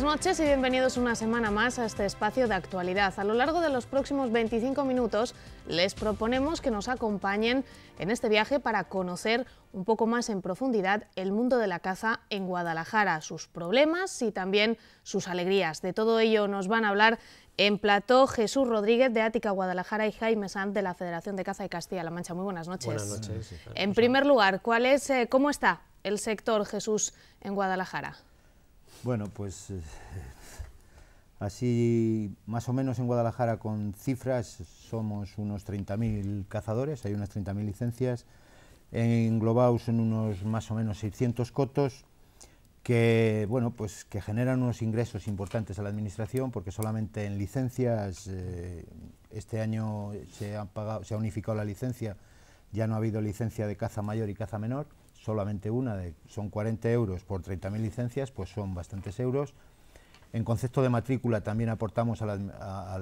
Buenas noches y bienvenidos una semana más a este espacio de actualidad. A lo largo de los próximos 25 minutos les proponemos que nos acompañen en este viaje para conocer un poco más en profundidad el mundo de la caza en Guadalajara, sus problemas y también sus alegrías. De todo ello nos van a hablar en plató Jesús Rodríguez de Ática Guadalajara y Jaime Sanz de la Federación de Caza de Castilla-La Mancha. Muy buenas noches. Buenas noches. En primer lugar, ¿cuál es, eh, ¿cómo está el sector Jesús en Guadalajara? Bueno, pues eh, así más o menos en Guadalajara con cifras somos unos 30.000 cazadores, hay unas 30.000 licencias, englobados en unos más o menos 600 cotos que, bueno, pues que generan unos ingresos importantes a la administración porque solamente en licencias eh, este año se, se ha unificado la licencia, ya no ha habido licencia de caza mayor y caza menor solamente una, de, son 40 euros por 30.000 licencias, pues son bastantes euros. En concepto de matrícula también aportamos a,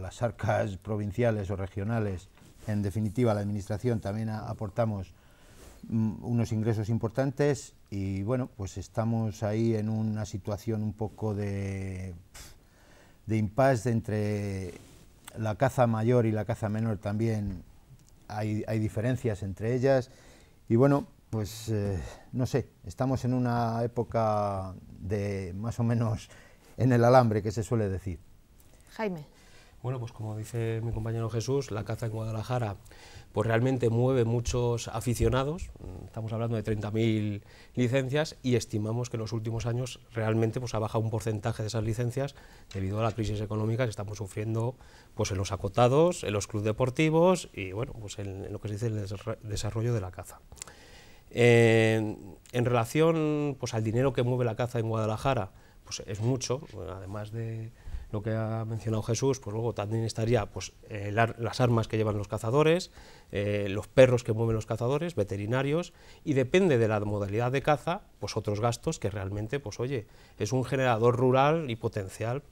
las arcas provinciales o regionales, en definitiva a la administración también aportamos mm, unos ingresos importantes y bueno, pues estamos ahí en una situación un poco de, de impasse entre la caza mayor y la caza menor también hay, hay diferencias entre ellas y bueno, pues eh, no sé, estamos en una época de más o menos en el alambre que se suele decir. Jaime. Bueno, pues como dice mi compañero Jesús, la caza en Guadalajara pues realmente mueve muchos aficionados, estamos hablando de 30.000 licencias y estimamos que en los últimos años realmente pues ha bajado un porcentaje de esas licencias debido a la crisis económica que estamos sufriendo pues en los acotados, en los clubes deportivos y bueno, pues en, en lo que se dice el desarrollo de la caza en relación pues, al dinero que mueve la caza en Guadalajara, pues es mucho, además de lo que ha mencionado Jesús, pues luego también estaría pues, eh, las armas que llevan los cazadores, eh, los perros que mueven los cazadores, veterinarios, y depende de la modalidad de caza, pues otros gastos que realmente, pues oye, es un generador rural y potencial,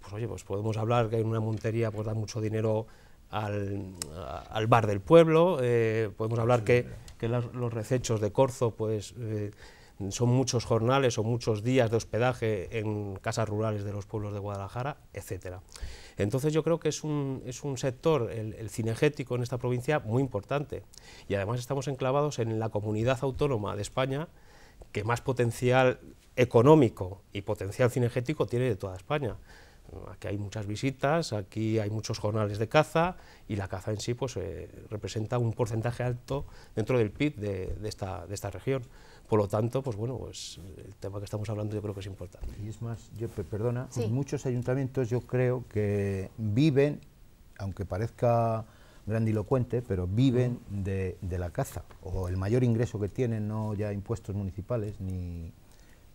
pues oye, pues podemos hablar que en una montería pues da mucho dinero al, bar del pueblo, eh, podemos hablar que, los, recechos de Corzo pues, eh, son muchos jornales o muchos días de hospedaje en casas rurales de los pueblos de Guadalajara, etc. Entonces yo creo que es un, sector, el, cinegético en esta provincia, muy importante. Y además estamos enclavados en la comunidad autónoma de España que más potencial económico y potencial cinegético tiene de toda España. Aquí hay muchas visitas, aquí hay muchos jornales de caza y la caza en sí pues, eh, representa un porcentaje alto dentro del PIB de, esta, de, esta, región. Por lo tanto, pues bueno, pues el tema que estamos hablando yo creo que es importante. Y es más, yo, perdona, muchos ayuntamientos yo creo que viven, aunque parezca grandilocuente, pero viven mm. de, la caza, o el mayor ingreso que tienen, no ya impuestos municipales, ni,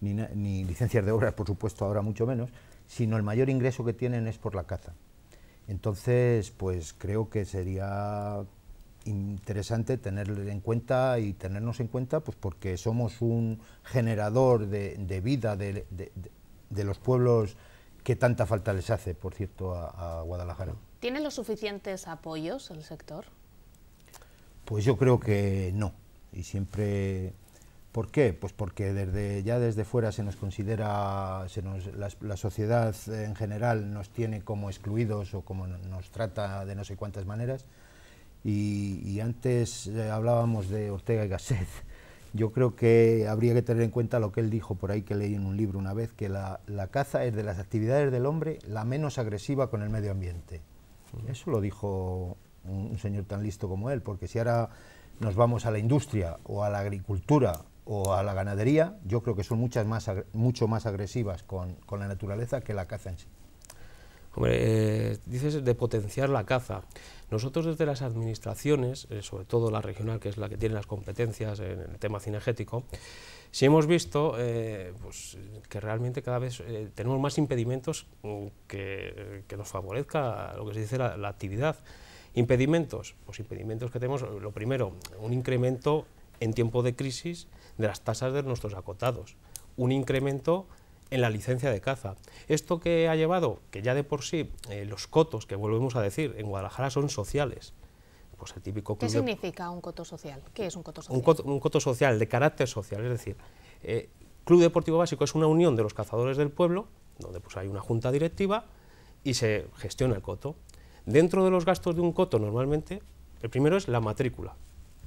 ni licencias de obras, por supuesto, ahora mucho menos, sino el mayor ingreso que tienen es por la caza. Entonces, pues creo que sería interesante tenerlo en cuenta y tenernos en cuenta, pues porque somos un generador de, vida de, los pueblos que tanta falta les hace, por cierto, a, a Guadalajara. ¿Tiene los suficientes apoyos el sector? Pues yo creo que no. Y siempre ¿Por qué? Pues porque desde, ya desde fuera se nos considera, se nos, la, sociedad en general nos tiene como excluidos o como nos trata de no sé cuántas maneras. Y, antes eh, hablábamos de Ortega y Gasset. Yo creo que habría que tener en cuenta lo que él dijo por ahí que leí en un libro una vez, que la, caza es de las actividades del hombre la menos agresiva con el medio ambiente. Eso lo dijo un señor tan listo como él, porque si ahora nos vamos a la industria o a la agricultura o a la ganadería, yo creo que son muchas más mucho más agresivas con, la naturaleza que la caza en sí. Hombre, eh, dices de potenciar la caza. Nosotros desde las administraciones, eh, sobre todo la regional, que es la que tiene las competencias en el tema cinegético, ...si hemos visto eh, pues, que realmente cada vez tenemos más impedimentos mm, que, nos favorezca lo que se dice la, la actividad. Impedimentos, pues impedimentos que tenemos, lo primero, un incremento en tiempo de crisis de las tasas de nuestros acotados, un incremento en la licencia de caza. Esto que ha llevado, que ya de por sí eh, los cotos, que volvemos a decir, en Guadalajara son sociales. Pues el típico ¿Qué significa un coto social? ¿Qué es un coto social? Un coto, social, de carácter social, es decir, eh, Club Deportivo Básico es una unión de los cazadores del pueblo, donde pues hay una junta directiva y se gestiona el coto. Dentro de los gastos de un coto normalmente, el primero es la matrícula,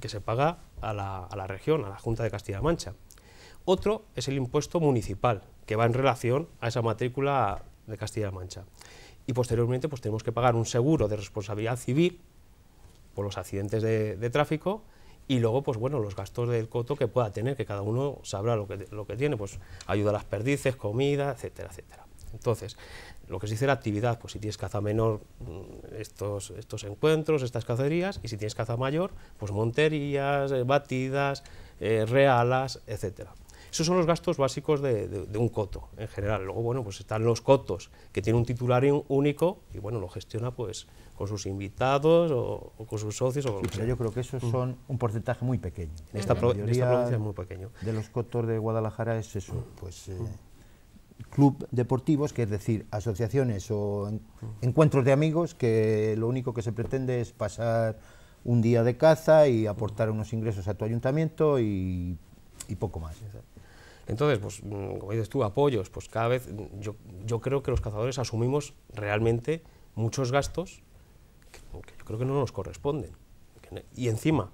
que se paga a la, región, a la Junta de Castilla-La Mancha. Otro es el impuesto municipal, que va en relación a esa matrícula de Castilla-La Mancha. Y posteriormente pues, tenemos que pagar un seguro de responsabilidad civil por los accidentes de, tráfico y luego pues bueno los gastos del coto que pueda tener que cada uno sabrá lo que, lo que tiene pues ayuda a las perdices comida etcétera etcétera entonces lo que se dice la actividad, pues si tienes caza menor, mm, estos, estos encuentros, estas cacerías, y si tienes caza mayor, pues monterías, eh, batidas, eh, realas, etcétera. Esos son los gastos básicos de, un coto en general. Luego, bueno, pues están los cotos, que tiene un titular único y, bueno, lo gestiona pues con sus invitados o, con sus socios. O yo creo que esos mm. son un porcentaje muy pequeño. En esta, provincia es muy pequeño. De los cotos de Guadalajara es eso, pues... Eh, mm club deportivos, que es decir, asociaciones o encuentros de amigos, que lo único que se pretende es pasar un día de caza y aportar unos ingresos a tu ayuntamiento y, poco más. Entonces, pues, mm, como dices tú, apoyos, pues cada vez mm, yo, yo creo que los cazadores asumimos realmente muchos gastos que, yo creo que no nos corresponden. y encima,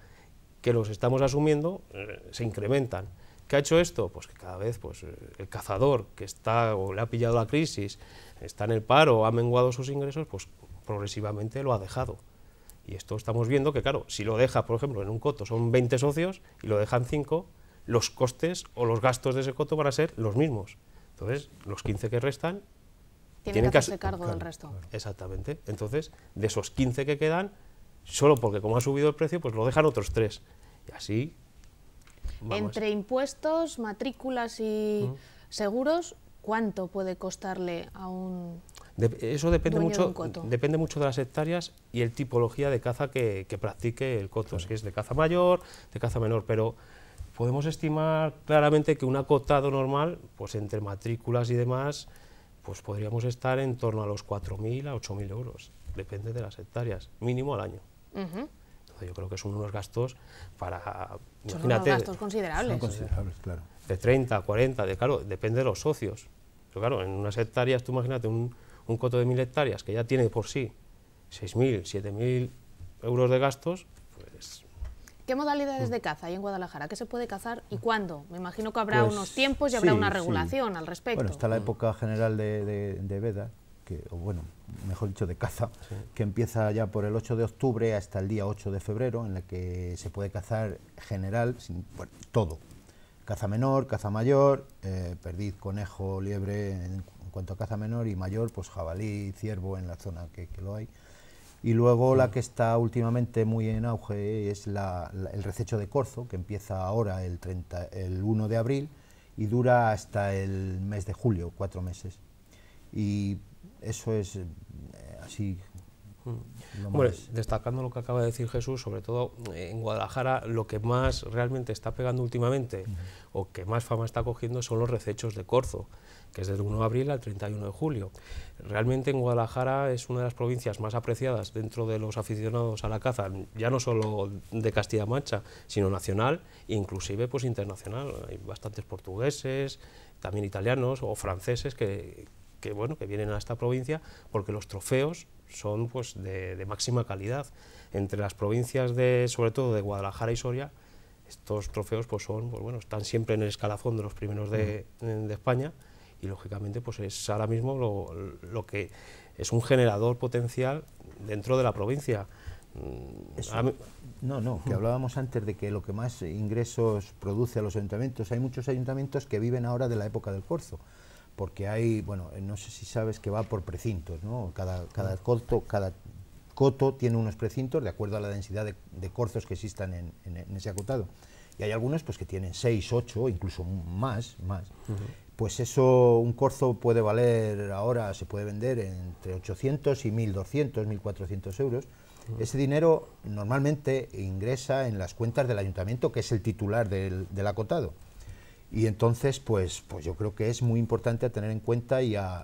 que los estamos asumiendo, eh, se incrementan. ¿Qué ha hecho esto? Pues que cada vez pues, eh, el cazador que está o le ha pillado la crisis, está en el paro, ha menguado sus ingresos, pues progresivamente lo ha dejado. Y esto estamos viendo que, claro, si lo deja, por ejemplo, en un coto son 20 socios y lo dejan 5, los costes o los gastos de ese coto van a ser los mismos. Entonces, los 15 que restan... Tienen, que hacerse cargo del resto. Exactamente. Entonces, de esos 15 que quedan, solo porque como ha subido el precio, pues lo dejan otros 3. Y así entre impuestos, matrículas y mm. seguros, ¿cuánto puede costarle a un... eso depende mucho, de depende mucho de las hectáreas y el tipología de caza que, practique el coto, si es de caza mayor, de caza menor, pero podemos estimar claramente que un acotado normal, pues entre matrículas y demás, pues podríamos estar en torno a los 4.000 a 8.000 euros, depende de las hectáreas, mínimo al año. Yo creo que son unos gastos para... Son unos gastos considerables. De 30, 40, de, claro, depende de los socios. Pero claro, en unas hectáreas, tú imagínate, un, coto de mil hectáreas que ya tiene por sí 6.000, 7.000 euros de gastos, pues ¿Qué modalidades mm. de caza hay en Guadalajara? ¿Qué se puede cazar y cuándo? Me imagino que habrá pues unos tiempos y habrá una regulación al respecto. Bueno, está la época general de, de, de veda, que, o bueno, mejor dicho, de caza, que empieza ya por el 8 de octubre hasta el día 8 de febrero, en la que se puede cazar general, sin, todo. Caza menor, caza mayor, eh, perdiz, conejo, liebre en, cuanto a caza menor y mayor, pues jabalí, ciervo en la zona que, lo hay. Y luego la mm. que está últimamente muy en auge es la, el rececho de corzo, que empieza ahora el, el 1 de abril y dura hasta el mes de julio, cuatro meses. Y eso es eh, así mm. destacando lo que acaba de decir Jesús, sobre todo eh, en Guadalajara, lo que más realmente está pegando últimamente o que más fama está cogiendo son los recechos de corzo, que es del 1 de abril al 31 de julio. Realmente en Guadalajara es una de las provincias más apreciadas dentro de los aficionados a la caza, ya no solo de Castilla-Mancha, sino nacional inclusive pues, internacional. Hay bastantes portugueses, también italianos o franceses que, que, vienen a esta provincia porque los trofeos son pues, de, máxima calidad. Entre las provincias, de, sobre todo de Guadalajara y Soria, estos trofeos pues, son, pues, bueno, están siempre en el escalafón de los primeros de, España y lógicamente pues, es ahora mismo lo, que es un generador potencial dentro de la provincia. Mm, no, no, que hablábamos antes de que lo que más ingresos produce a los ayuntamientos, hay muchos ayuntamientos que viven ahora de la época del corzo porque hay, bueno, eh, no sé si sabes que va por precintos, ¿no? Cada, cada, mm. coto, cada coto tiene unos precintos de acuerdo a la densidad de, corzos que existan en, ese acotado. Y hay algunos pues, que tienen 6, 8, incluso más, más. Pues eso, un corzo puede valer ahora, se puede vender entre 800 y 1.200, 1.400 euros. Ese dinero normalmente ingresa en las cuentas del ayuntamiento, que es el titular del acotado. Y entonces, pues, pues yo creo que es muy importante a tener en cuenta y a,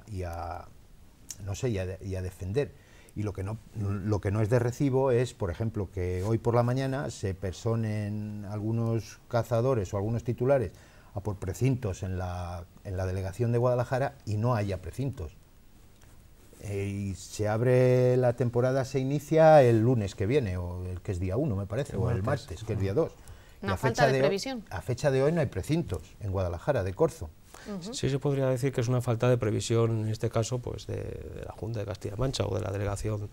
no sé, y a, defender. Y lo que, no, lo que no es de recibo es, por ejemplo, que hoy por la mañana se personen algunos cazadores o algunos titulares a por precintos en la, en la delegación de Guadalajara y no haya precintos. Eh, y se abre la temporada, se inicia el lunes que viene, o el que es día 1, me parece, o el martes, que es día 2. Una falta fecha de, previsión. Hoy, a fecha de hoy no hay precintos en Guadalajara de Corzo. Sí se podría decir que es una falta de previsión, en este caso, pues de, la Junta de castilla Mancha o de la delegación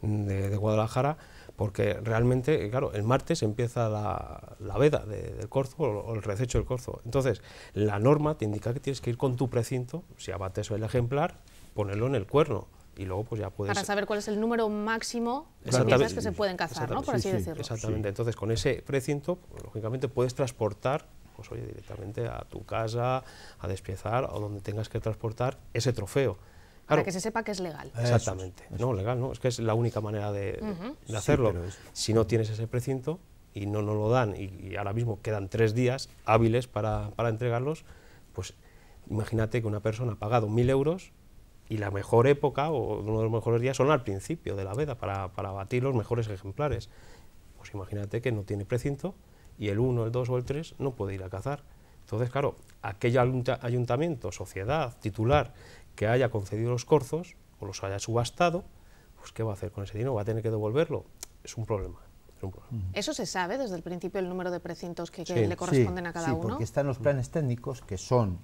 de, Guadalajara, porque realmente, claro, el martes empieza la, veda del corzo o, el rececho del corzo. Entonces, la norma te indica que tienes que ir con tu precinto, si abates el ejemplar, ponerlo en el cuerno y luego pues ya puedes... Para saber cuál es el número máximo de piezas que se pueden cazar, ¿no? Por así decirlo. Exactamente, entonces con ese precinto, lógicamente puedes transportar pues oye, directamente a tu casa, a despiezar o donde tengas que transportar ese trofeo. Para que se sepa que es legal. Exactamente. No, legal, no. Es que es la única manera de, hacerlo. Si no tienes ese precinto y no nos lo dan, y, ahora mismo quedan tres días hábiles para, para entregarlos, pues imagínate que una persona ha pagado mil euros y la mejor época o uno de los mejores días son al principio de la veda para, para batir los mejores ejemplares. Pues imagínate que no tiene precinto y el 1, el 2 o el 3 no puede ir a cazar. Entonces, claro, aquel ayuntamiento, sociedad, titular que haya concedido los corzos o los haya subastado, pues ¿qué va a hacer con ese dinero? ¿Va a tener que devolverlo? Es un problema. Mm. ¿Eso se sabe desde el principio el número de precintos que, le corresponden a cada uno? porque están los planes técnicos que son,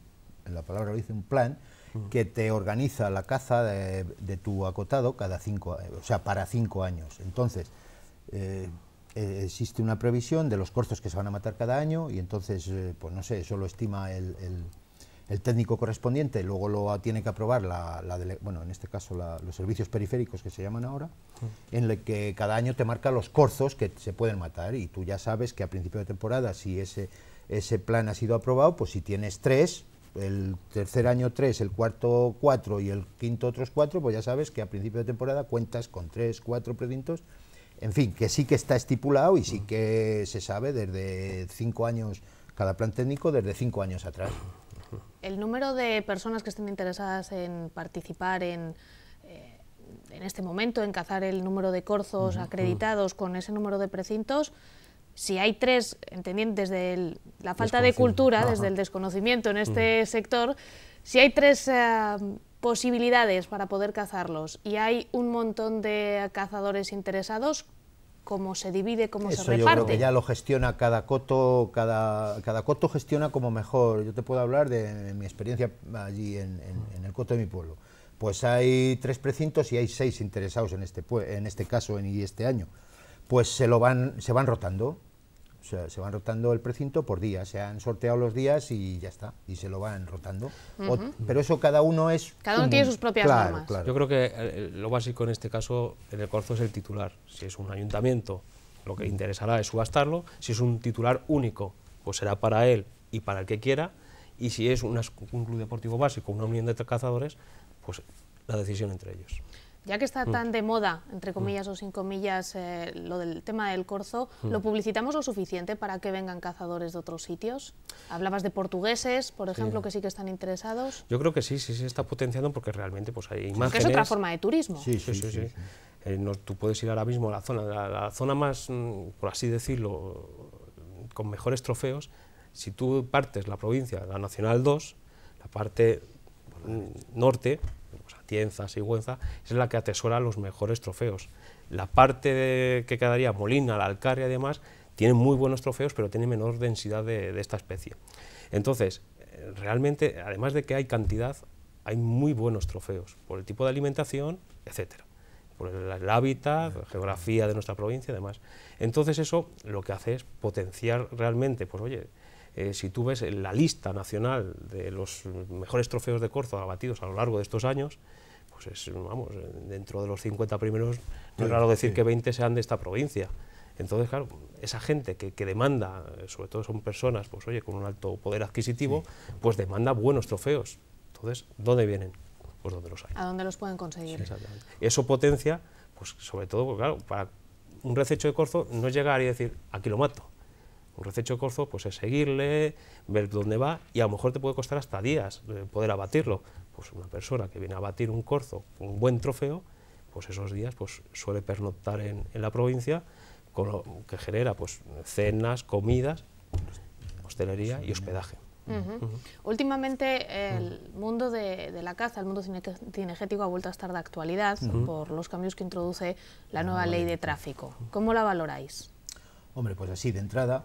en la palabra lo dice, un plan Mm. que te organiza la caza de, tu acotado cada cinco, eh, o sea, para cinco años. Entonces, eh, eh, existe una previsión de los corzos que se van a matar cada año y entonces, pues no sé, eso lo estima el, el, técnico correspondiente, luego lo tiene que aprobar, la, bueno, en este caso los servicios periféricos que se llaman ahora, mm. en el que cada año te marca los corzos que se pueden matar y tú ya sabes que a principio de temporada, si ese, ese plan ha sido aprobado, pues si tienes tres, el tercer año tres, el cuarto cuatro y el quinto otros cuatro, pues ya sabes que a principio de temporada cuentas con tres, cuatro precintos, en fin, que sí que está estipulado y sí mm. que se sabe desde cinco años, cada plan técnico desde cinco años atrás. El número de personas que estén interesadas en participar en, eh, en este momento, en cazar el número de corzos acreditados con ese número de precintos, si hay tres, entendiendo desde la falta de cultura, desde el desconocimiento en este mm. sector, si hay tres eh, posibilidades para poder cazarlos y hay un montón de cazadores interesados, cómo se divide, cómo se reparte. Yo creo que ya lo gestiona cada coto, cada, cada coto gestiona como mejor. Yo te puedo hablar de, mi experiencia allí en, el coto de mi pueblo pues hay tres precintos y hay seis interesados en este, en este caso y este año pues se, lo van, se van rotando. se van rotando el precinto por día, se han sorteado los días y ya está, y se lo van rotando. pero eso cada uno es... Cada uno tiene sus propias normas. Yo creo que eh, lo básico en este caso, en el corzo, es el titular. Si es un ayuntamiento, lo que interesará es subastarlo. Si es un titular único, pues será para él y para el que quiera. Y si es un club deportivo básico, una unión de cazadores, pues la decisión entre ellos. Ya que está mm. tan de moda, entre mm. comillas o sin comillas, eh, lo del tema del corzo, mm. ¿lo publicitamos lo suficiente para que vengan cazadores de otros sitios? Hablabas de portugueses, por ejemplo, que sí que están interesados. Yo creo que sí, sí sí, está potenciando porque realmente pues, hay más. Porque es otra forma de turismo. sí, sí. sí. sí eh, tú puedes ir ahora mismo a la zona, la zona más, por así decirlo, con mejores trofeos, si tú partes la provincia, la Nacional 2, la parte norte, y Sigüenza, es la que atesora los mejores trofeos. La parte que quedaría Molina, la Alcarria y demás, tiene muy buenos trofeos, pero tiene menor densidad de, esta especie. Entonces, realmente, además de que hay cantidad, hay muy buenos trofeos por el tipo de alimentación, etcétera por el, hábitat, la geografía de nuestra provincia y demás. Entonces eso lo que hace es potenciar realmente, pues oye, eh, si tú ves la lista nacional de los mejores trofeos de corzo abatidos a lo largo de estos años, pues es, vamos, dentro de los 50 primeros, no es raro decir que 20 sean de esta provincia. Entonces, claro, esa gente que, demanda, sobre todo son personas, pues oye, con un alto poder adquisitivo, pues demanda buenos trofeos. Entonces, ¿dónde vienen? Pues donde los hay. ¿A dónde los pueden conseguir? exactamente. Eso potencia, pues sobre todo, claro, para un rececho de corzo no llegar y decir, aquí lo mato. Un rececho corzo pues es seguirle, ver dónde va y a lo mejor te puede costar hasta días eh, poder abatirlo. Pues una persona que viene a abatir un corzo con un buen trofeo, pues esos días pues suele pernoctar en, la provincia, con que genera pues cenas, comidas, hostelería y hospedaje. Últimamente el mundo de, la caza, el mundo cinegético ha vuelto a estar de actualidad por los cambios que introduce la nueva ley de tráfico. ¿Cómo la valoráis? Hombre, pues así, de entrada,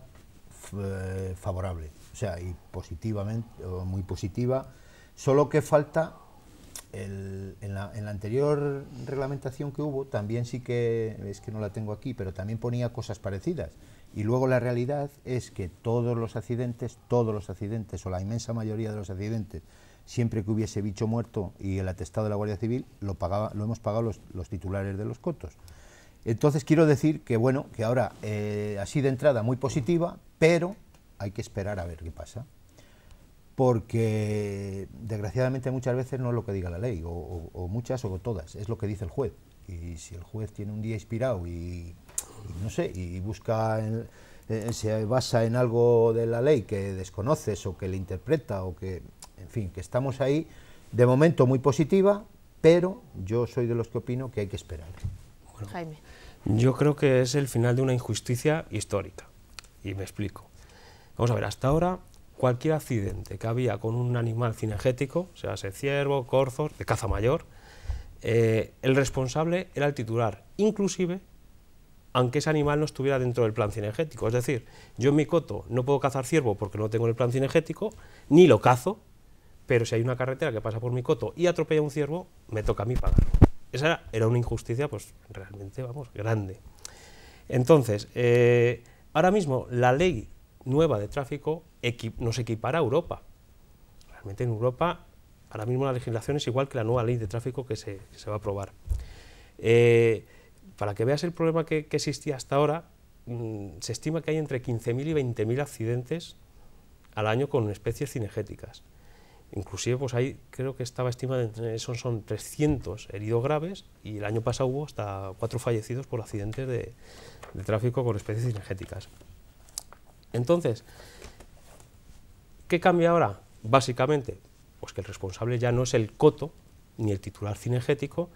eh, favorable, o sea, y positivamente, o muy positiva, solo que falta, en, la, anterior reglamentación que hubo, también sí que, es que no la tengo aquí, pero también ponía cosas parecidas. Y luego la realidad es que todos los accidentes, todos los accidentes, o la inmensa mayoría de los accidentes, siempre que hubiese bicho muerto y el atestado de la Guardia Civil, lo, lo hemos pagado los titulares de los cotos. Entonces quiero decir que bueno, que ahora eh, así de entrada muy positiva, pero hay que esperar a ver qué pasa. Porque desgraciadamente muchas veces no es lo que diga la ley, o, muchas o todas, es lo que dice el juez. Y si el juez tiene un día inspirado y, no sé, y busca, eh, se basa en algo de la ley que desconoces o que le interpreta o que, en fin, que estamos ahí de momento muy positiva, pero yo soy de los que opino que hay que esperar. Jaime. Yo creo que es el final de una injusticia histórica. Y me explico. Vamos a ver, hasta ahora cualquier accidente que había con un animal cinegético, sea ese ciervo, corzo, de caza mayor, eh, el responsable era el titular, inclusive aunque ese animal no estuviera dentro del plan cinegético. Es decir, yo en mi coto no puedo cazar ciervo porque no tengo el plan cinegético, ni lo cazo, pero si hay una carretera que pasa por mi coto y atropella un ciervo, me toca a mí pagar esa era una injusticia, pues realmente, vamos, grande. Entonces, eh, ahora mismo la ley nueva de tráfico nos equipara a Europa. Realmente en Europa, ahora mismo la legislación es igual que la nueva ley de tráfico que se, va a aprobar. Eh, para que veas el problema que, existía hasta ahora, mm, se estima que hay entre 15.000 y 20.000 accidentes al año con especies cinegéticas. Inclusive, pues ahí creo que estaba estimado son, son 300 heridos graves y el año pasado hubo hasta cuatro fallecidos por accidentes de, tráfico con especies cinegéticas. Entonces, ¿qué cambia ahora? Básicamente, pues que el responsable ya no es el coto ni el titular cinegético,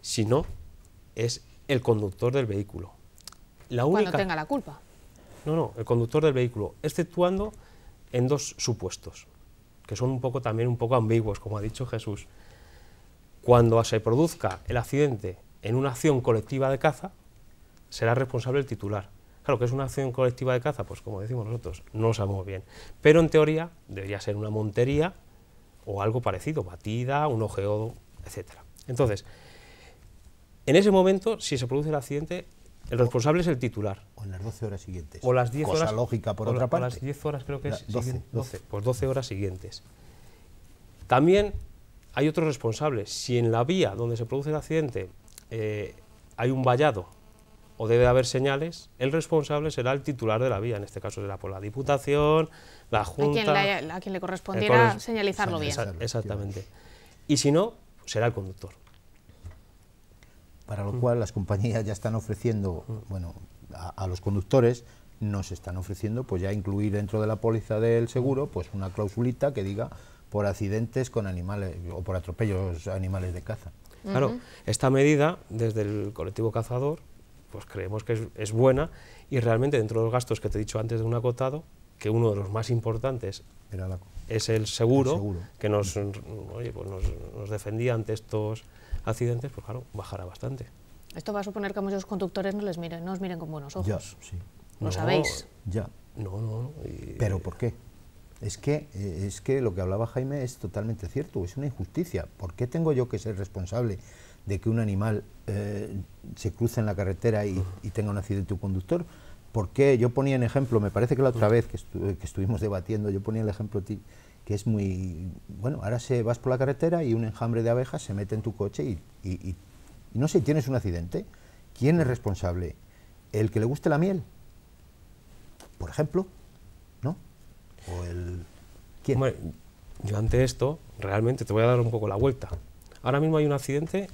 sino es el conductor del vehículo. La única, Cuando tenga la culpa. No, no, el conductor del vehículo, exceptuando en dos supuestos que son un poco también un poco ambiguos, como ha dicho Jesús. Cuando se produzca el accidente en una acción colectiva de caza, será responsable el titular. Claro, que es una acción colectiva de caza, pues como decimos nosotros, no lo sabemos bien. Pero en teoría debería ser una montería o algo parecido, batida, un ojeo, etc. Entonces, en ese momento, si se produce el accidente, el responsable es el titular. O en las 12 horas siguientes. O las 10 horas. lógica, por otra parte. las 10 horas creo que es. 12, Pues 12 horas siguientes. También hay otros responsables. Si en la vía donde se produce el accidente eh, hay un vallado o debe haber señales, el responsable será el titular de la vía, en este caso será por la Diputación, la Junta... A quien, le eh, correspondiera señalizarlo bien. exactamente. Y si no, será el conductor para lo mm. cual las compañías ya están ofreciendo, mm. bueno, a, los conductores nos están ofreciendo pues ya incluir dentro de la póliza del seguro pues una clausulita que diga por accidentes con animales o por atropellos animales de caza. Claro, esta medida desde el colectivo cazador pues creemos que es, buena y realmente dentro de los gastos que te he dicho antes de un acotado, que uno de los más importantes es el seguro, que pues, nos, nos defendía ante estos accidentes, pues claro, bajará bastante. Esto va a suponer que a muchos conductores no les miren, no os miren con buenos ojos. Ya, sí. no, sabéis. Ya. No, no, no. Pero ¿por qué? Es que, eh, es que lo que hablaba Jaime es totalmente cierto, es una injusticia. ¿Por qué tengo yo que ser responsable de que un animal eh, se cruce en la carretera y, tenga un accidente un conductor? ¿Por qué? Yo ponía en ejemplo, me parece que la otra mm. vez que, que estuvimos debatiendo, yo ponía el ejemplo que es muy... Bueno, ahora se, vas por la carretera y un enjambre de abejas se mete en tu coche y, no sé, tienes un accidente. ¿Quién es responsable? ¿El que le guste la miel? Por ejemplo, ¿no? ¿O el... ¿Quién? yo ante esto realmente te voy a dar un poco la vuelta. Ahora mismo hay un accidente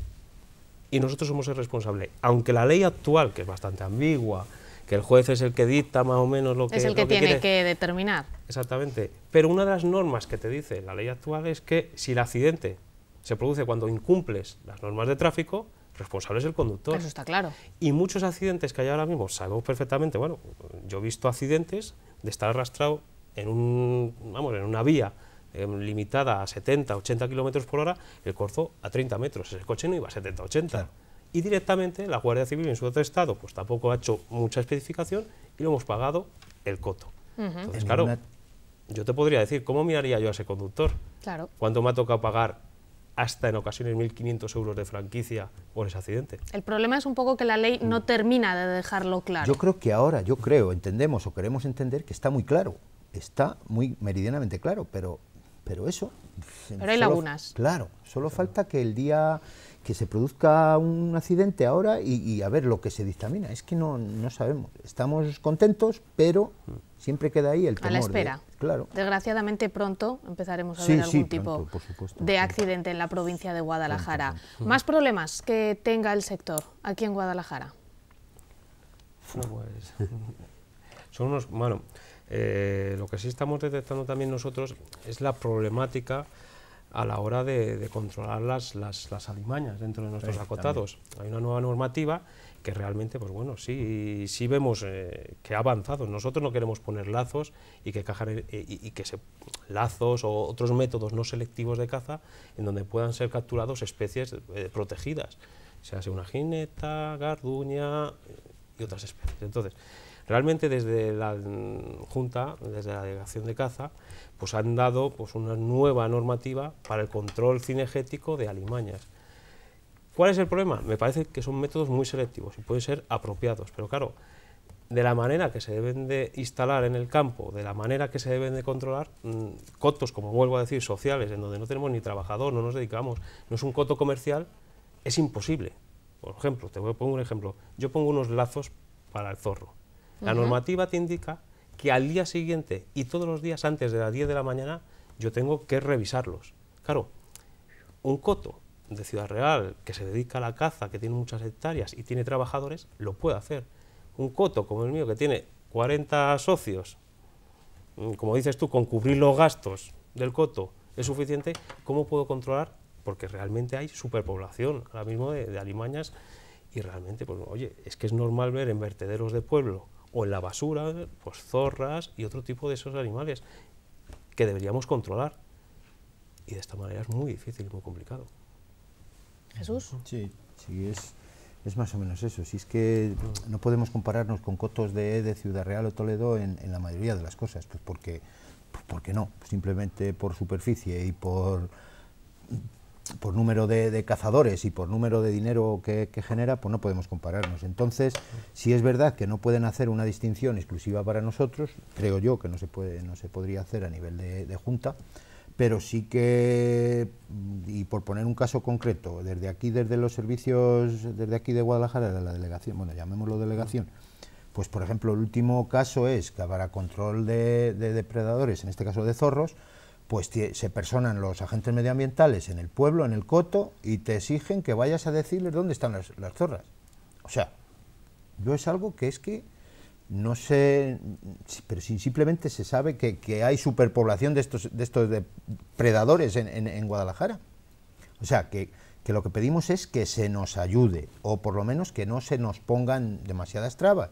y nosotros somos el responsable. Aunque la ley actual, que es bastante ambigua, que el juez es el que dicta más o menos lo que Es el que, tiene que, determinar. Exactamente. Pero una de las normas que te dice la ley actual es que si el accidente se produce cuando incumples las normas de tráfico, responsable es el conductor. Eso está claro. Y muchos accidentes que hay ahora mismo, sabemos perfectamente, bueno, yo he visto accidentes de estar arrastrado en, un, vamos, en una vía eh, limitada a 70, 80 kilómetros por hora, el corzo a 30 metros, el coche no iba a 70, 80 y directamente la Guardia Civil en su otro estado pues tampoco ha hecho mucha especificación y lo hemos pagado el coto. Entonces, claro, yo te podría decir, ¿cómo miraría yo a ese conductor? Claro. Cuando me ha tocado pagar hasta en ocasiones 1.500 euros de franquicia por ese accidente. El problema es un poco que la ley no mm. termina de dejarlo claro. Yo creo que ahora, yo creo, entendemos o queremos entender que está muy claro, está muy meridianamente claro, pero, pero eso... Pero hay lagunas. Claro, solo falta que el día que se produzca un accidente ahora y, a ver lo que se dictamina. Es que no, sabemos. Estamos contentos, pero siempre queda ahí el temor. A la espera. claro. Desgraciadamente pronto empezaremos a ver algún tipo de accidente en la provincia de Guadalajara. ¿Más problemas que tenga el sector aquí en Guadalajara? Pues, son unos, bueno, eh, lo que sí estamos detectando también nosotros es la problemática a la hora de, controlar las, las, alimañas dentro de nuestros acotados. Hay una nueva normativa que realmente, pues bueno, sí, sí vemos eh, que ha avanzado. Nosotros no queremos poner lazos y que, cajar, eh, y, que se, lazos o otros métodos no selectivos de caza en donde puedan ser capturados especies eh, protegidas, sea una jineta, garduña y otras especies. Entonces, Realmente desde la mm, Junta, desde la Delegación de Caza, pues han dado pues, una nueva normativa para el control cinegético de alimañas. ¿Cuál es el problema? Me parece que son métodos muy selectivos y pueden ser apropiados, pero claro, de la manera que se deben de instalar en el campo, de la manera que se deben de controlar, mm, cotos, como vuelvo a decir, sociales, en donde no tenemos ni trabajador, no nos dedicamos, no es un coto comercial, es imposible. Por ejemplo, te voy a poner un ejemplo. Yo pongo unos lazos para el zorro. La normativa te indica que al día siguiente y todos los días antes de las 10 de la mañana yo tengo que revisarlos. Claro, un coto de Ciudad Real que se dedica a la caza, que tiene muchas hectáreas y tiene trabajadores, lo puede hacer. Un coto como el mío que tiene 40 socios, mm, como dices tú, con cubrir los gastos del coto es suficiente, ¿cómo puedo controlar? Porque realmente hay superpoblación ahora mismo de, de alimañas y realmente, pues, oye, es que es normal ver en vertederos de pueblo o en la basura, pues zorras y otro tipo de esos animales que deberíamos controlar. Y de esta manera es muy difícil y muy complicado. Jesús. Sí, sí, es, más o menos eso. Si es que no podemos compararnos con cotos de, de Ciudad Real o Toledo en, la mayoría de las cosas, pues porque, pues porque no, simplemente por superficie y por por número de, cazadores y por número de dinero que, genera, pues no podemos compararnos. Entonces, si es verdad que no pueden hacer una distinción exclusiva para nosotros, creo yo que no se, puede, no se podría hacer a nivel de, Junta, pero sí que, y por poner un caso concreto, desde aquí, desde los servicios, desde aquí de Guadalajara, de la delegación, bueno, llamémoslo delegación, pues por ejemplo, el último caso es que para control de depredadores, en este caso de zorros, pues se personan los agentes medioambientales en el pueblo, en el coto, y te exigen que vayas a decirles dónde están las, zorras. O sea, yo es algo que es que no sé, pero simplemente se sabe que, hay superpoblación de estos, de estos depredadores en, en, en, Guadalajara. O sea, que, que lo que pedimos es que se nos ayude, o por lo menos que no se nos pongan demasiadas trabas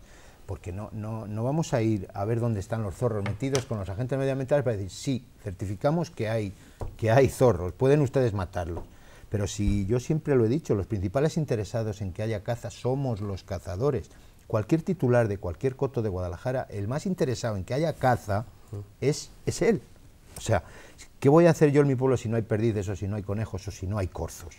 porque no, no, vamos a ir a ver dónde están los zorros metidos con los agentes medioambientales para decir, sí, certificamos que hay, que hay zorros, pueden ustedes matarlos. Pero si yo siempre lo he dicho, los principales interesados en que haya caza somos los cazadores. Cualquier titular de cualquier coto de Guadalajara, el más interesado en que haya caza es, es él. O sea, ¿qué voy a hacer yo en mi pueblo si no hay perdices o si no hay conejos o si no hay corzos?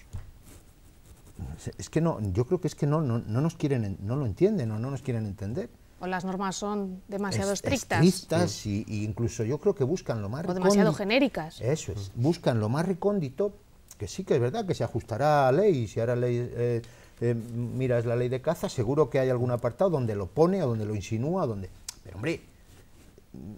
es que no, yo creo que es que no, no, nos quieren, no lo entienden o no nos quieren entender. O las normas son demasiado estrictas. Estrictas sí. y, incluso yo creo que buscan lo más O demasiado genéricas. Eso es, buscan lo más recóndito, que sí que es verdad que se ajustará a ley, y si ahora ley... Eh, eh, miras la ley de caza, seguro que hay algún apartado donde lo pone o donde lo insinúa, donde... Pero hombre,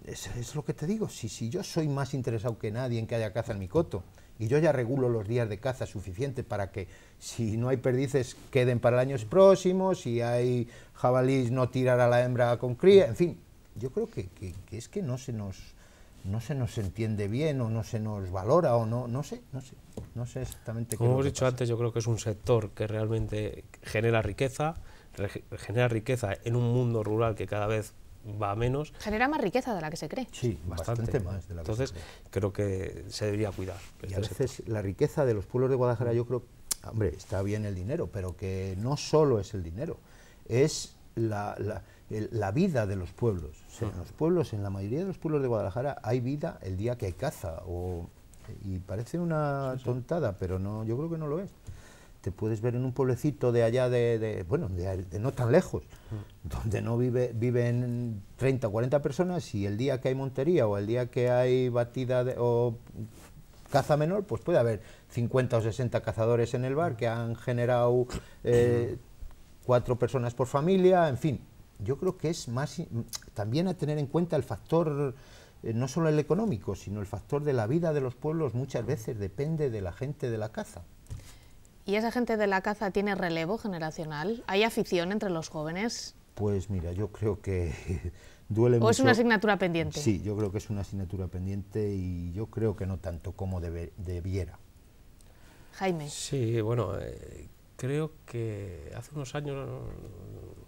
es, lo que te digo, si, si yo soy más interesado que nadie en que haya caza en mi coto, y yo ya regulo los días de caza suficiente para que si no hay perdices queden para el año próximo, si hay jabalís no tirar a la hembra con cría, en fin, yo creo que, es que no se nos no se nos entiende bien o no se nos valora o no, no sé, no sé, no sé exactamente Como hemos dicho antes, yo creo que es un sector que realmente genera riqueza, genera riqueza en un mundo rural que cada vez va menos. Genera más riqueza de la que se cree. Sí, bastante, más de la Entonces, creo que se debería cuidar. Y a este veces la riqueza de los pueblos de Guadalajara, yo creo, hombre, está bien el dinero, pero que no solo es el dinero, es la, vida de los pueblos. En los pueblos, en la mayoría de los pueblos de Guadalajara, hay vida el día que hay caza. y parece una tontada, pero no, yo creo que no lo es te puedes ver en un pueblecito de allá de, bueno, de, no tan lejos, mm. donde no vive, viven 30 o 40 personas y el día que hay montería o el día que hay batida o caza menor, pues puede haber 50 o 60 cazadores en el bar que han generado eh, mm. cuatro personas por familia, en fin. Yo creo que es más también a tener en cuenta el factor eh, no solo el económico, sino el factor de la vida de los pueblos muchas veces depende de la gente de la caza. ¿Y esa gente de la caza tiene relevo generacional? ¿Hay afición entre los jóvenes? Pues mira, yo creo que duele ¿O es una asignatura pendiente? Sí, yo creo que es una asignatura pendiente y yo creo que no tanto como debiera. Jaime. Sí, bueno, eh, creo que hace unos años,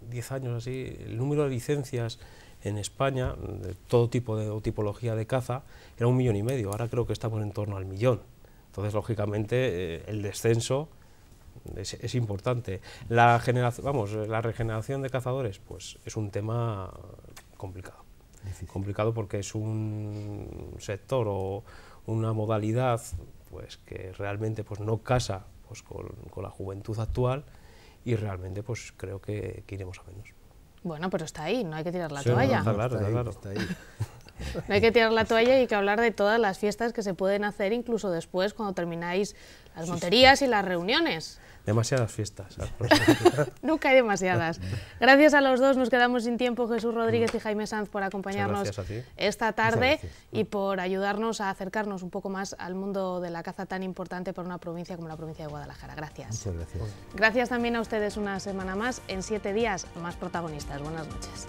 10 años así, el número de licencias en España, de todo tipo de tipología de caza, era un millón y medio. Ahora creo que estamos en torno al millón. Entonces, lógicamente, eh, el descenso es, importante. La generación, vamos, la regeneración de cazadores, pues es un tema complicado. Complicado porque es un sector o una modalidad pues que realmente pues no casa pues con, la juventud actual y realmente pues creo que, iremos a menos. Bueno, pero está ahí, no hay que tirar la toalla. está ahí. No hay que tirar la toalla y hay que hablar de todas las fiestas que se pueden hacer incluso después cuando termináis las monterías y las reuniones. Demasiadas fiestas. Nunca hay demasiadas. Gracias a los dos, nos quedamos sin tiempo, Jesús Rodríguez mm. y Jaime Sanz, por acompañarnos esta tarde y por ayudarnos a acercarnos un poco más al mundo de la caza tan importante para una provincia como la provincia de Guadalajara. Gracias. gracias. Gracias también a ustedes una semana más, en siete días, más protagonistas. Buenas noches.